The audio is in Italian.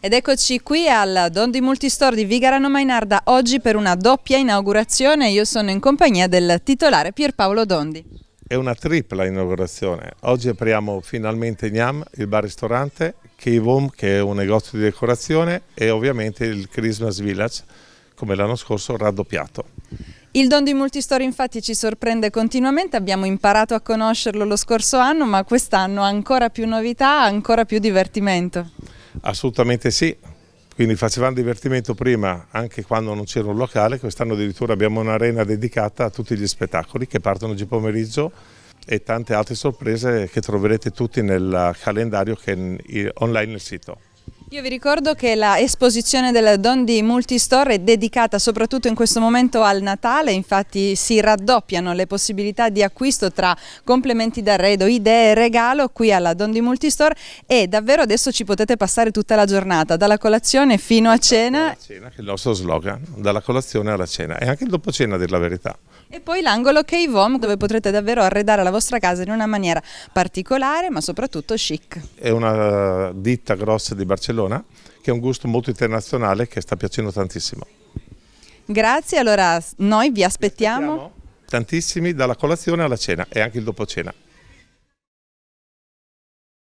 Ed eccoci qui al Dondi Multistore di Vigarano Mainarda oggi per una doppia inaugurazione. Io sono in compagnia del titolare Pierpaolo Dondi. È una tripla inaugurazione. Oggi apriamo finalmente Niam, il bar-ristorante, Kivom, che è un negozio di decorazione, e ovviamente il Christmas Village, come l'anno scorso, raddoppiato. Il Don di Multistore infatti ci sorprende continuamente, abbiamo imparato a conoscerlo lo scorso anno, ma quest'anno ancora più novità, ancora più divertimento. Assolutamente sì, quindi facevamo divertimento prima anche quando non c'era un locale, quest'anno addirittura abbiamo un'arena dedicata a tutti gli spettacoli che partono oggi pomeriggio e tante altre sorprese che troverete tutti nel calendario che è online nel sito. Io vi ricordo che la esposizione Don di Multistore è dedicata soprattutto in questo momento al Natale, infatti si raddoppiano le possibilità di acquisto tra complementi d'arredo, idee e regalo qui alla Don di Multistore e davvero adesso ci potete passare tutta la giornata, dalla colazione fino a cena. Cena, che è il nostro slogan, dalla colazione alla cena e anche dopo cena a dir la verità. E poi l'angolo Cave Home dove potrete davvero arredare la vostra casa in una maniera particolare ma soprattutto chic. È una eh, ditta grossa di Barcellona che ha un gusto molto internazionale che sta piacendo tantissimo. Grazie, allora noi vi aspettiamo. Vi aspettiamo tantissimi dalla colazione alla cena e anche il dopo cena.